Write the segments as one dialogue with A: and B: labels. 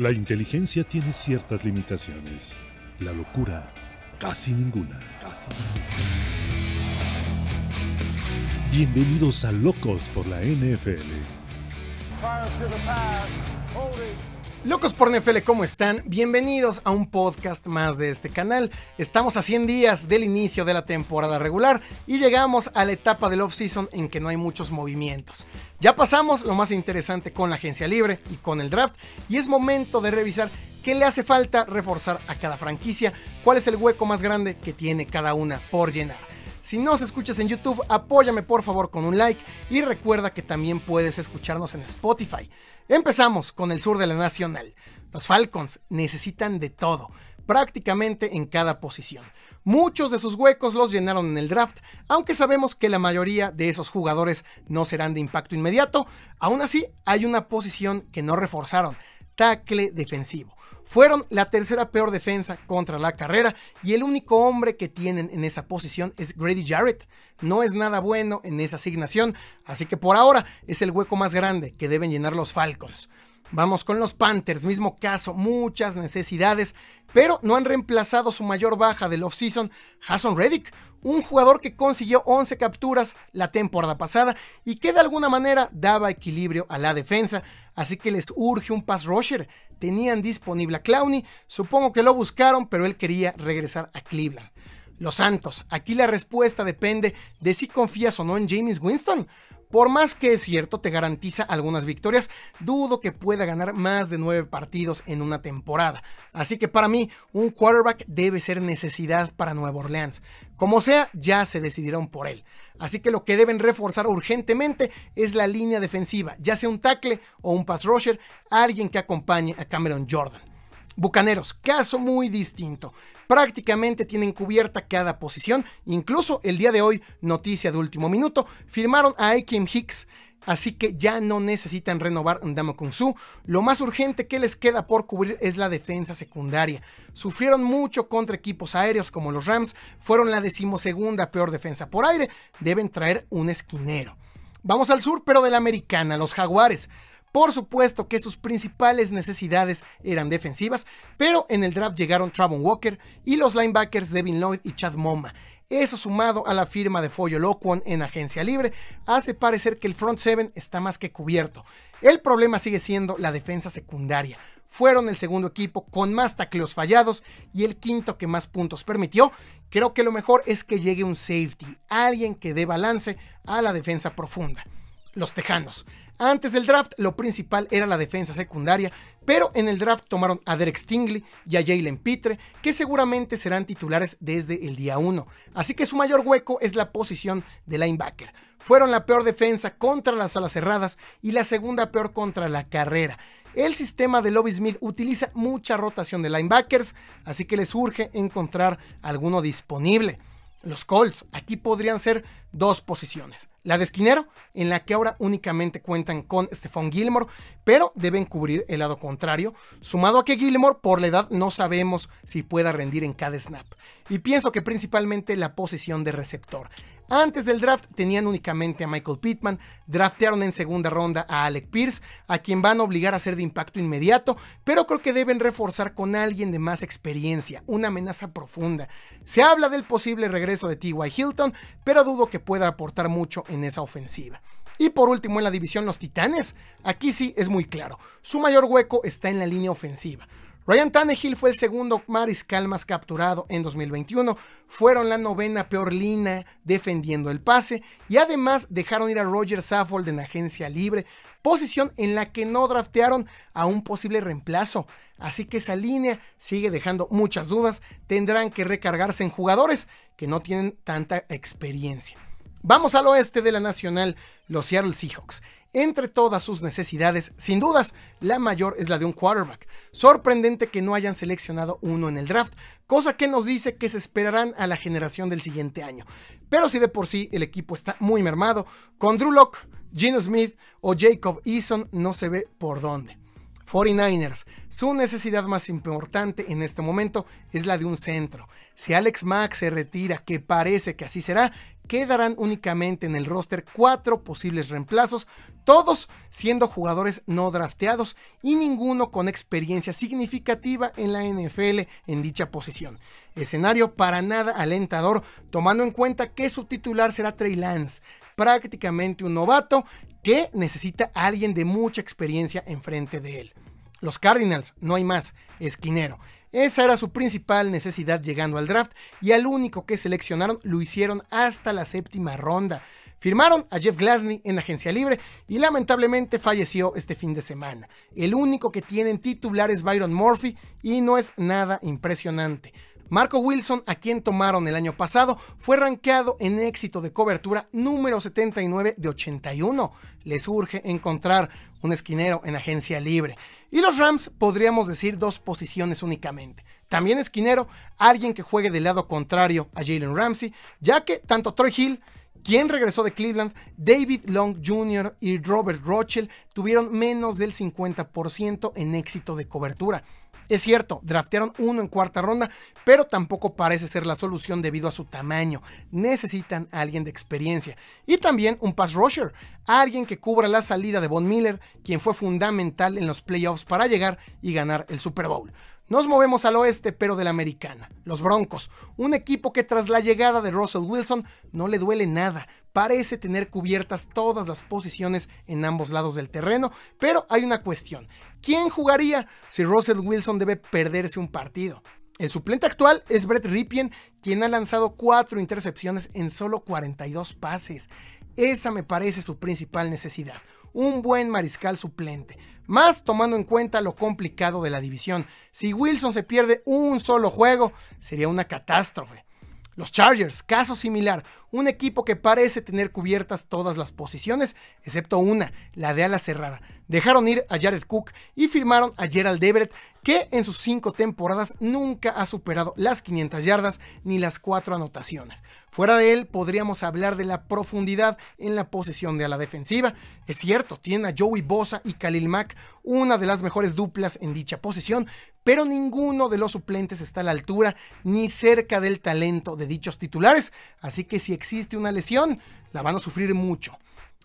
A: La inteligencia tiene ciertas limitaciones. La locura, casi ninguna. Bienvenidos a Locos por la NFL. Locos por NFL, ¿cómo están? Bienvenidos a un podcast más de este canal. Estamos a 100 días del inicio de la temporada regular y llegamos a la etapa del off-season en que no hay muchos movimientos. Ya pasamos lo más interesante con la agencia libre y con el draft y es momento de revisar qué le hace falta reforzar a cada franquicia, cuál es el hueco más grande que tiene cada una por llenar. Si nos escuchas en YouTube, apóyame por favor con un like y recuerda que también puedes escucharnos en Spotify. Empezamos con el sur de la Nacional. Los Falcons necesitan de todo, prácticamente en cada posición. Muchos de sus huecos los llenaron en el draft, aunque sabemos que la mayoría de esos jugadores no serán de impacto inmediato, aún así hay una posición que no reforzaron, tackle defensivo. Fueron la tercera peor defensa contra la carrera y el único hombre que tienen en esa posición es Grady Jarrett. No es nada bueno en esa asignación, así que por ahora es el hueco más grande que deben llenar los Falcons. Vamos con los Panthers, mismo caso, muchas necesidades, pero no han reemplazado su mayor baja del offseason, Hasson Reddick, un jugador que consiguió 11 capturas la temporada pasada y que de alguna manera daba equilibrio a la defensa, así que les urge un pass rusher. Tenían disponible a Clowney, supongo que lo buscaron, pero él quería regresar a Cleveland. Los Santos, aquí la respuesta depende de si confías o no en James Winston. Por más que es cierto, te garantiza algunas victorias, dudo que pueda ganar más de nueve partidos en una temporada. Así que para mí, un quarterback debe ser necesidad para Nueva Orleans. Como sea, ya se decidieron por él. Así que lo que deben reforzar urgentemente es la línea defensiva, ya sea un tackle o un pass rusher, alguien que acompañe a Cameron Jordan. Bucaneros, caso muy distinto. Prácticamente tienen cubierta cada posición. Incluso el día de hoy, noticia de último minuto, firmaron a A.K.M. Hicks. Así que ya no necesitan renovar Ndamo Kung Su. Lo más urgente que les queda por cubrir es la defensa secundaria. Sufrieron mucho contra equipos aéreos como los Rams, fueron la decimosegunda peor defensa por aire. Deben traer un esquinero. Vamos al sur, pero de la americana, los Jaguares. Por supuesto que sus principales necesidades eran defensivas, pero en el draft llegaron Travon Walker y los linebackers Devin Lloyd y Chad Moma. Eso sumado a la firma de Foyo Loquon en agencia libre hace parecer que el front seven está más que cubierto. El problema sigue siendo la defensa secundaria. Fueron el segundo equipo con más tacleos fallados y el quinto que más puntos permitió. Creo que lo mejor es que llegue un safety, alguien que dé balance a la defensa profunda. Los Tejanos antes del draft, lo principal era la defensa secundaria, pero en el draft tomaron a Derek Stingley y a Jalen Pitre, que seguramente serán titulares desde el día 1, así que su mayor hueco es la posición de linebacker. Fueron la peor defensa contra las alas cerradas y la segunda peor contra la carrera. El sistema de Lobby Smith utiliza mucha rotación de linebackers, así que les urge encontrar alguno disponible los Colts. Aquí podrían ser dos posiciones. La de esquinero, en la que ahora únicamente cuentan con Stephon Gilmore, pero deben cubrir el lado contrario, sumado a que Gilmore por la edad no sabemos si pueda rendir en cada snap. Y pienso que principalmente la posición de receptor. Antes del draft tenían únicamente a Michael Pittman, draftearon en segunda ronda a Alec Pierce, a quien van a obligar a ser de impacto inmediato, pero creo que deben reforzar con alguien de más experiencia, una amenaza profunda. Se habla del posible regreso de T.Y. Hilton, pero dudo que pueda aportar mucho en esa ofensiva. Y por último en la división los Titanes, aquí sí es muy claro, su mayor hueco está en la línea ofensiva. Ryan Tannehill fue el segundo mariscal más capturado en 2021, fueron la novena peor línea defendiendo el pase y además dejaron ir a Roger Saffold en agencia libre, posición en la que no draftearon a un posible reemplazo. Así que esa línea sigue dejando muchas dudas, tendrán que recargarse en jugadores que no tienen tanta experiencia. Vamos al oeste de la Nacional, los Seattle Seahawks. Entre todas sus necesidades, sin dudas, la mayor es la de un quarterback. Sorprendente que no hayan seleccionado uno en el draft, cosa que nos dice que se esperarán a la generación del siguiente año. Pero si de por sí el equipo está muy mermado, con Drew Locke, Gene Smith o Jacob Eason no se ve por dónde. 49ers, su necesidad más importante en este momento es la de un centro. Si Alex Mack se retira, que parece que así será, quedarán únicamente en el roster cuatro posibles reemplazos, todos siendo jugadores no drafteados y ninguno con experiencia significativa en la NFL en dicha posición. Escenario para nada alentador, tomando en cuenta que su titular será Trey Lance, prácticamente un novato que necesita a alguien de mucha experiencia enfrente de él. Los Cardinals, no hay más, esquinero. Esa era su principal necesidad llegando al draft y al único que seleccionaron lo hicieron hasta la séptima ronda. Firmaron a Jeff Gladney en agencia libre y lamentablemente falleció este fin de semana. El único que tienen titular es Byron Murphy y no es nada impresionante. Marco Wilson, a quien tomaron el año pasado, fue rankeado en éxito de cobertura número 79 de 81. Les urge encontrar un esquinero en agencia libre. Y los Rams podríamos decir dos posiciones únicamente. También esquinero, alguien que juegue del lado contrario a Jalen Ramsey, ya que tanto Troy Hill quien regresó de Cleveland, David Long Jr. y Robert Rochelle tuvieron menos del 50% en éxito de cobertura. Es cierto, draftearon uno en cuarta ronda, pero tampoco parece ser la solución debido a su tamaño. Necesitan a alguien de experiencia. Y también un pass rusher, alguien que cubra la salida de Von Miller, quien fue fundamental en los playoffs para llegar y ganar el Super Bowl. Nos movemos al oeste, pero de la americana. Los Broncos, un equipo que tras la llegada de Russell Wilson no le duele nada, parece tener cubiertas todas las posiciones en ambos lados del terreno, pero hay una cuestión. ¿Quién jugaría si Russell Wilson debe perderse un partido? El suplente actual es Brett Ripien, quien ha lanzado cuatro intercepciones en solo 42 pases. Esa me parece su principal necesidad, un buen mariscal suplente. Más tomando en cuenta lo complicado de la división. Si Wilson se pierde un solo juego, sería una catástrofe. Los Chargers, caso similar, un equipo que parece tener cubiertas todas las posiciones, excepto una, la de ala cerrada. Dejaron ir a Jared Cook y firmaron a Gerald Everett, que en sus cinco temporadas nunca ha superado las 500 yardas ni las cuatro anotaciones. Fuera de él podríamos hablar de la profundidad en la posición de a la defensiva. Es cierto, tiene a Joey Bosa y Khalil Mack, una de las mejores duplas en dicha posición, pero ninguno de los suplentes está a la altura ni cerca del talento de dichos titulares, así que si existe una lesión, la van a sufrir mucho.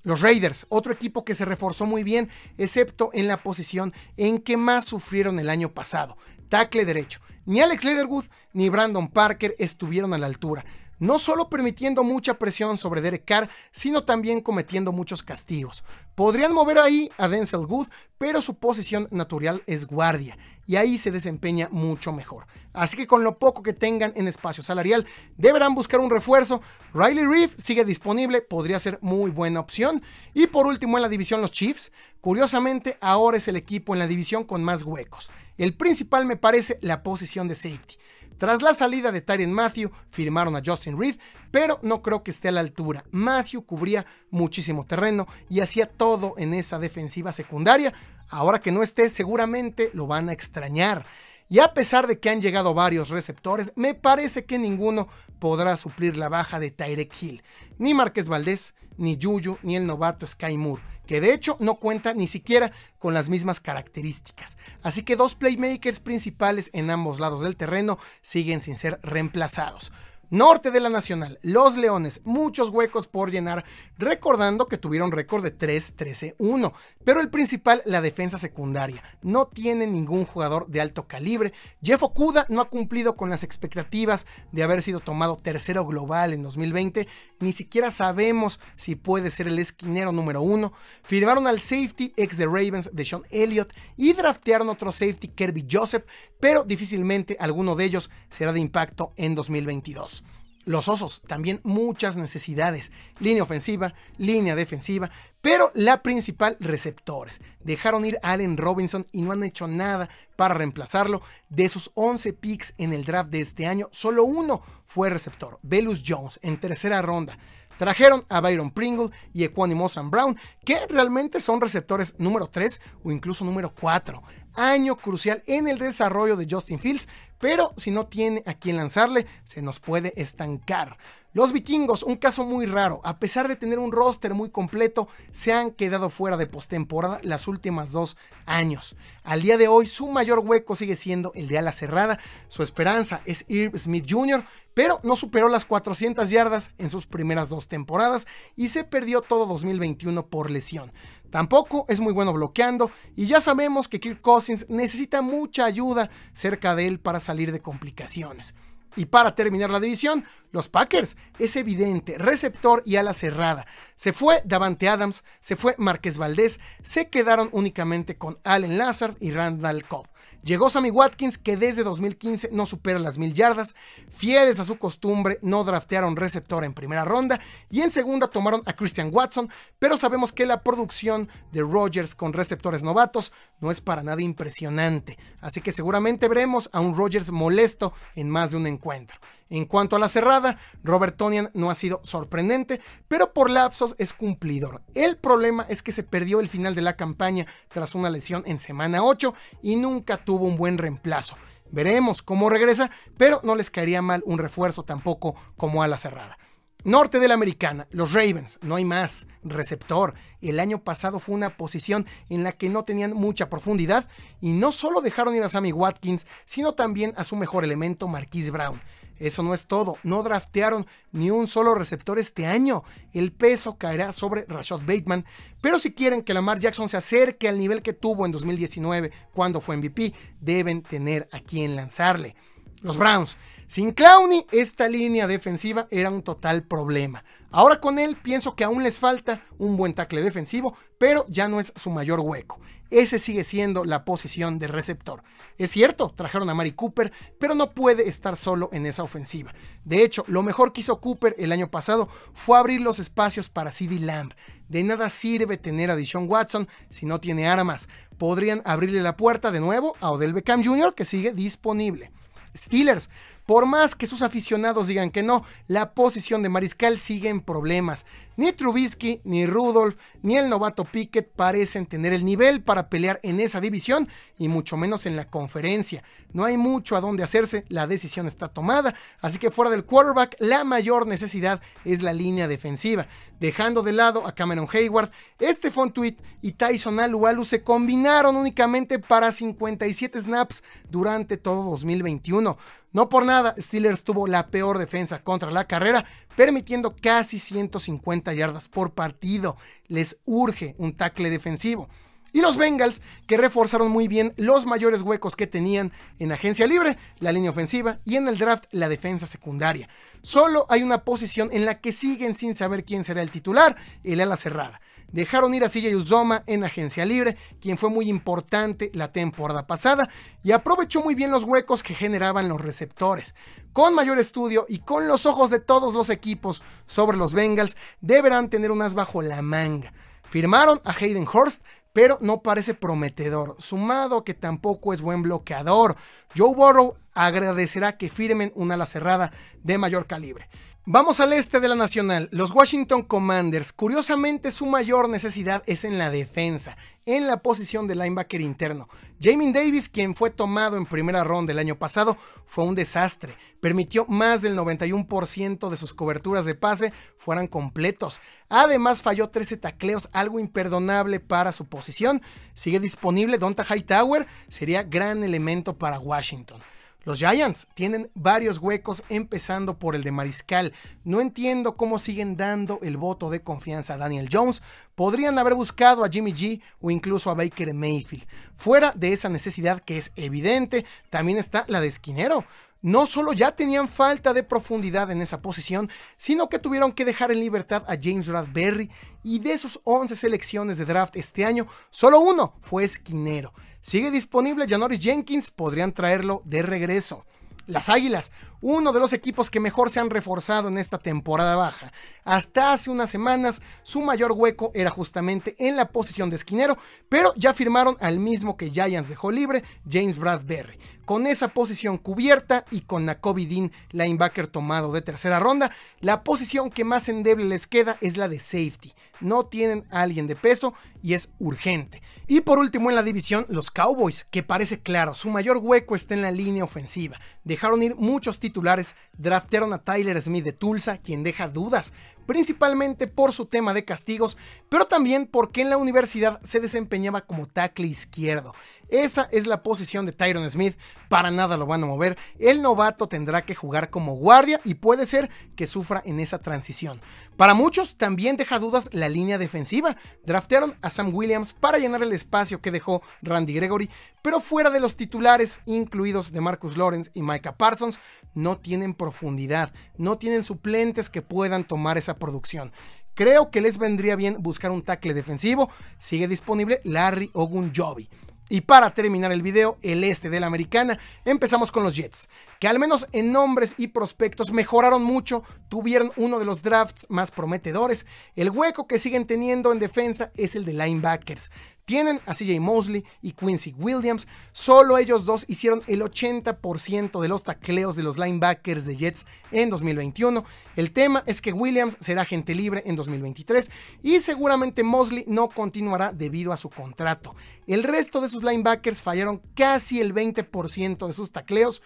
A: Los Raiders, otro equipo que se reforzó muy bien, excepto en la posición en que más sufrieron el año pasado, Tacle derecho. Ni Alex Lederwood ni Brandon Parker estuvieron a la altura no solo permitiendo mucha presión sobre Derek Carr, sino también cometiendo muchos castigos. Podrían mover ahí a Denzel Good, pero su posición natural es guardia y ahí se desempeña mucho mejor. Así que con lo poco que tengan en espacio salarial, deberán buscar un refuerzo. Riley Reef sigue disponible, podría ser muy buena opción. Y por último en la división los Chiefs, curiosamente ahora es el equipo en la división con más huecos. El principal me parece la posición de safety. Tras la salida de Tyrion Matthew, firmaron a Justin Reed, pero no creo que esté a la altura. Matthew cubría muchísimo terreno y hacía todo en esa defensiva secundaria. Ahora que no esté, seguramente lo van a extrañar. Y a pesar de que han llegado varios receptores, me parece que ninguno podrá suplir la baja de Tyreek Hill. Ni Márquez Valdés, ni Yuyu, ni el novato Sky Moore que de hecho no cuenta ni siquiera con las mismas características. Así que dos playmakers principales en ambos lados del terreno siguen sin ser reemplazados. Norte de la Nacional, los Leones, muchos huecos por llenar recordando que tuvieron récord de 3-13-1, pero el principal, la defensa secundaria. No tiene ningún jugador de alto calibre. Jeff Okuda no ha cumplido con las expectativas de haber sido tomado tercero global en 2020, ni siquiera sabemos si puede ser el esquinero número uno. Firmaron al safety ex de Ravens de Sean Elliott y draftearon otro safety Kirby Joseph, pero difícilmente alguno de ellos será de impacto en 2022. Los osos, también muchas necesidades. Línea ofensiva, línea defensiva, pero la principal, receptores. Dejaron ir a Allen Robinson y no han hecho nada para reemplazarlo. De sus 11 picks en el draft de este año, solo uno fue receptor, Velus Jones, en tercera ronda. Trajeron a Byron Pringle y Equanimo Brown, que realmente son receptores número 3 o incluso número 4. Año crucial en el desarrollo de Justin Fields, pero si no tiene a quien lanzarle, se nos puede estancar. Los vikingos, un caso muy raro, a pesar de tener un roster muy completo, se han quedado fuera de postemporada las últimas dos años. Al día de hoy, su mayor hueco sigue siendo el de ala cerrada. Su esperanza es Irv Smith Jr., pero no superó las 400 yardas en sus primeras dos temporadas y se perdió todo 2021 por lesión. Tampoco es muy bueno bloqueando y ya sabemos que Kirk Cousins necesita mucha ayuda cerca de él para salir salir de complicaciones. Y para terminar la división, los Packers, es evidente, receptor y ala cerrada. Se fue Davante Adams, se fue Márquez Valdés, se quedaron únicamente con Allen Lazard y Randall Cobb. Llegó Sammy Watkins, que desde 2015 no supera las mil yardas. Fieles a su costumbre, no draftearon receptor en primera ronda y en segunda tomaron a Christian Watson, pero sabemos que la producción de Rodgers con receptores novatos no es para nada impresionante, así que seguramente veremos a un Rodgers molesto en más de un encuentro. En cuanto a la cerrada, Robert Tonian no ha sido sorprendente, pero por lapsos es cumplidor. El problema es que se perdió el final de la campaña tras una lesión en semana 8 y nunca tuvo un buen reemplazo. Veremos cómo regresa, pero no les caería mal un refuerzo tampoco como a la cerrada. Norte de la Americana, los Ravens, no hay más. Receptor, el año pasado fue una posición en la que no tenían mucha profundidad y no solo dejaron ir a Sammy Watkins, sino también a su mejor elemento, Marquise Brown. Eso no es todo. No draftearon ni un solo receptor este año. El peso caerá sobre Rashad Bateman. Pero si quieren que Lamar Jackson se acerque al nivel que tuvo en 2019 cuando fue MVP, deben tener a quien lanzarle. Los Browns. Sin Clowney, esta línea defensiva era un total problema. Ahora con él pienso que aún les falta un buen tackle defensivo, pero ya no es su mayor hueco. Ese sigue siendo la posición de receptor. Es cierto, trajeron a Mari Cooper, pero no puede estar solo en esa ofensiva. De hecho, lo mejor que hizo Cooper el año pasado fue abrir los espacios para CD Lamb. De nada sirve tener a Dishon Watson si no tiene armas. Podrían abrirle la puerta de nuevo a Odell Beckham Jr., que sigue disponible. Steelers, por más que sus aficionados digan que no, la posición de mariscal sigue en problemas. Ni Trubisky, ni Rudolph, ni el novato Pickett parecen tener el nivel para pelear en esa división y mucho menos en la conferencia. No hay mucho a dónde hacerse, la decisión está tomada, así que fuera del quarterback la mayor necesidad es la línea defensiva. Dejando de lado a Cameron Hayward, este Tweet y Tyson Alualu se combinaron únicamente para 57 snaps durante todo 2021. No por nada, Steelers tuvo la peor defensa contra la carrera permitiendo casi 150 yardas por partido. Les urge un tackle defensivo. Y los Bengals, que reforzaron muy bien los mayores huecos que tenían en agencia libre, la línea ofensiva y en el draft la defensa secundaria. Solo hay una posición en la que siguen sin saber quién será el titular, el ala cerrada dejaron ir a CJ Uzoma en agencia libre, quien fue muy importante la temporada pasada y aprovechó muy bien los huecos que generaban los receptores. Con mayor estudio y con los ojos de todos los equipos sobre los Bengals, deberán tener unas bajo la manga. Firmaron a Hayden Horst, pero no parece prometedor, sumado que tampoco es buen bloqueador. Joe Burrow agradecerá que firmen una ala cerrada de mayor calibre. Vamos al este de la Nacional. Los Washington Commanders, curiosamente su mayor necesidad es en la defensa, en la posición de linebacker interno. Jamin Davis, quien fue tomado en primera ronda el año pasado, fue un desastre. Permitió más del 91% de sus coberturas de pase fueran completos. Además falló 13 tacleos, algo imperdonable para su posición. Sigue disponible Donta Hightower, sería gran elemento para Washington. Los Giants tienen varios huecos, empezando por el de Mariscal. No entiendo cómo siguen dando el voto de confianza a Daniel Jones. Podrían haber buscado a Jimmy G o incluso a Baker Mayfield. Fuera de esa necesidad que es evidente, también está la de esquinero no solo ya tenían falta de profundidad en esa posición, sino que tuvieron que dejar en libertad a James Bradberry y de sus 11 selecciones de draft este año, solo uno fue esquinero. Sigue disponible Janoris Jenkins, podrían traerlo de regreso. Las Águilas, uno de los equipos que mejor se han reforzado en esta temporada baja. Hasta hace unas semanas su mayor hueco era justamente en la posición de esquinero, pero ya firmaron al mismo que Giants dejó libre, James Bradbury con esa posición cubierta y con Kobe Dean, linebacker tomado de tercera ronda. La posición que más endeble les queda es la de safety. No tienen a alguien de peso y es urgente. Y por último en la división, los Cowboys, que parece claro, su mayor hueco está en la línea ofensiva. Dejaron ir muchos titulares, draftearon a Tyler Smith de Tulsa, quien deja dudas, principalmente por su tema de castigos, pero también porque en la universidad se desempeñaba como tackle izquierdo. Esa es la posición de Tyron Smith, para nada lo van a mover. El novato tendrá que jugar como guardia y puede ser que sufra en esa transición. Para muchos también deja dudas la línea defensiva. Draftearon a Sam Williams para llenar el espacio que dejó Randy Gregory, pero fuera de los titulares, incluidos de Marcus Lawrence y Micah Parsons, no tienen profundidad, no tienen suplentes que puedan tomar esa producción. Creo que les vendría bien buscar un tackle defensivo. Sigue disponible Larry Ogunjobi. Y para terminar el video, el este de la americana, empezamos con los Jets, que al menos en nombres y prospectos mejoraron mucho, tuvieron uno de los drafts más prometedores. El hueco que siguen teniendo en defensa es el de linebackers. Tienen a CJ Mosley y Quincy Williams. Solo ellos dos hicieron el 80% de los tacleos de los linebackers de Jets en 2021. El tema es que Williams será gente libre en 2023 y seguramente Mosley no continuará debido a su contrato. El resto de sus linebackers fallaron casi el 20% de sus tacleos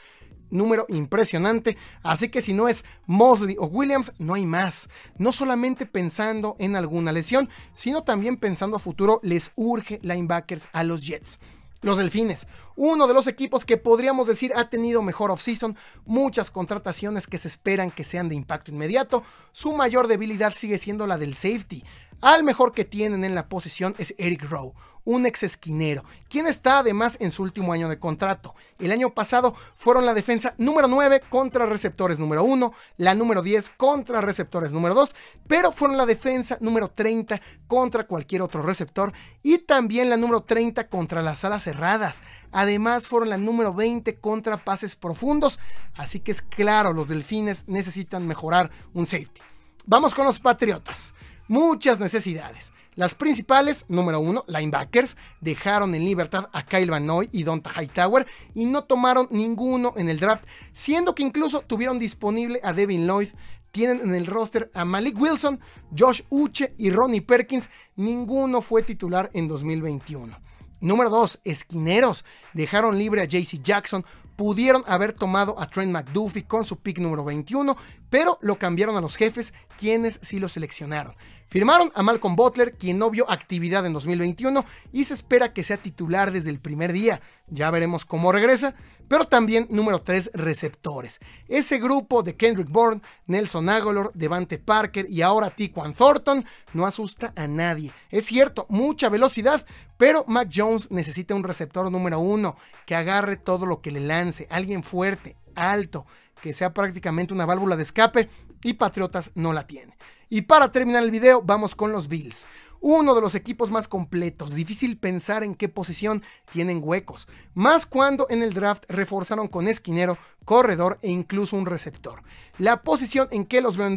A: número impresionante, así que si no es Mosley o Williams, no hay más. No solamente pensando en alguna lesión, sino también pensando a futuro, les urge linebackers a los Jets. Los Delfines, uno de los equipos que podríamos decir ha tenido mejor offseason, muchas contrataciones que se esperan que sean de impacto inmediato. Su mayor debilidad sigue siendo la del safety. Al mejor que tienen en la posición es Eric Rowe, un ex esquinero, quien está además en su último año de contrato. El año pasado fueron la defensa número 9 contra receptores número 1, la número 10 contra receptores número 2, pero fueron la defensa número 30 contra cualquier otro receptor y también la número 30 contra las alas cerradas. Además fueron la número 20 contra pases profundos, así que es claro, los delfines necesitan mejorar un safety. Vamos con los Patriotas muchas necesidades. Las principales, número uno, linebackers, dejaron en libertad a Kyle Van Noy y Donta Hightower y no tomaron ninguno en el draft, siendo que incluso tuvieron disponible a Devin Lloyd. Tienen en el roster a Malik Wilson, Josh Uche y Ronnie Perkins. Ninguno fue titular en 2021. Número 2. Esquineros. Dejaron libre a JC Jackson. Pudieron haber tomado a Trent McDuffie con su pick número 21, pero lo cambiaron a los jefes, quienes sí lo seleccionaron. Firmaron a Malcolm Butler, quien no vio actividad en 2021 y se espera que sea titular desde el primer día. Ya veremos cómo regresa, pero también número 3 receptores. Ese grupo de Kendrick Bourne, Nelson Agolor, Devante Parker y ahora Tiquan Thornton no asusta a nadie. Es cierto, mucha velocidad, pero Mac Jones necesita un receptor número 1 que agarre todo lo que le lance, alguien fuerte, alto que sea prácticamente una válvula de escape y Patriotas no la tiene. Y para terminar el video vamos con los Bills. Uno de los equipos más completos, difícil pensar en qué posición tienen huecos, más cuando en el draft reforzaron con esquinero, corredor e incluso un receptor. La posición en que los veo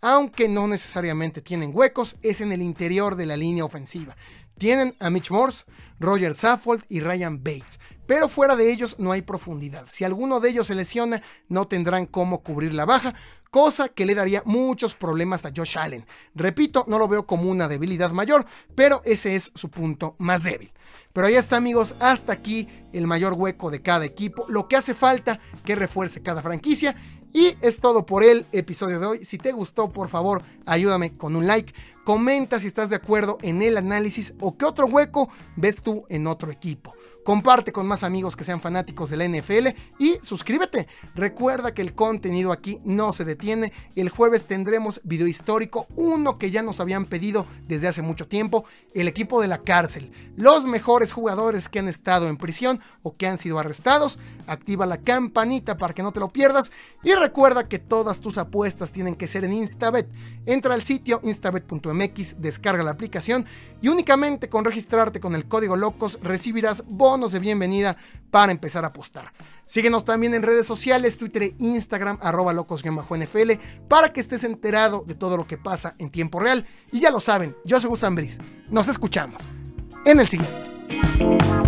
A: aunque no necesariamente tienen huecos, es en el interior de la línea ofensiva. Tienen a Mitch Morse, Roger Saffold y Ryan Bates, pero fuera de ellos no hay profundidad. Si alguno de ellos se lesiona, no tendrán cómo cubrir la baja, cosa que le daría muchos problemas a Josh Allen. Repito, no lo veo como una debilidad mayor, pero ese es su punto más débil. Pero ahí está amigos, hasta aquí el mayor hueco de cada equipo, lo que hace falta que refuerce cada franquicia. Y es todo por el episodio de hoy. Si te gustó, por favor, ayúdame con un like. Comenta si estás de acuerdo en el análisis o qué otro hueco ves tú en otro equipo comparte con más amigos que sean fanáticos de la NFL y suscríbete. Recuerda que el contenido aquí no se detiene. El jueves tendremos video histórico, uno que ya nos habían pedido desde hace mucho tiempo, el equipo de la cárcel. Los mejores jugadores que han estado en prisión o que han sido arrestados. Activa la campanita para que no te lo pierdas y recuerda que todas tus apuestas tienen que ser en Instabet. Entra al sitio instabet.mx, descarga la aplicación y únicamente con registrarte con el código locos recibirás bonos nos de bienvenida para empezar a apostar. Síguenos también en redes sociales, Twitter e Instagram, arroba locos para que estés enterado de todo lo que pasa en tiempo real. Y ya lo saben, yo soy Gus Ambris. Nos escuchamos en el siguiente.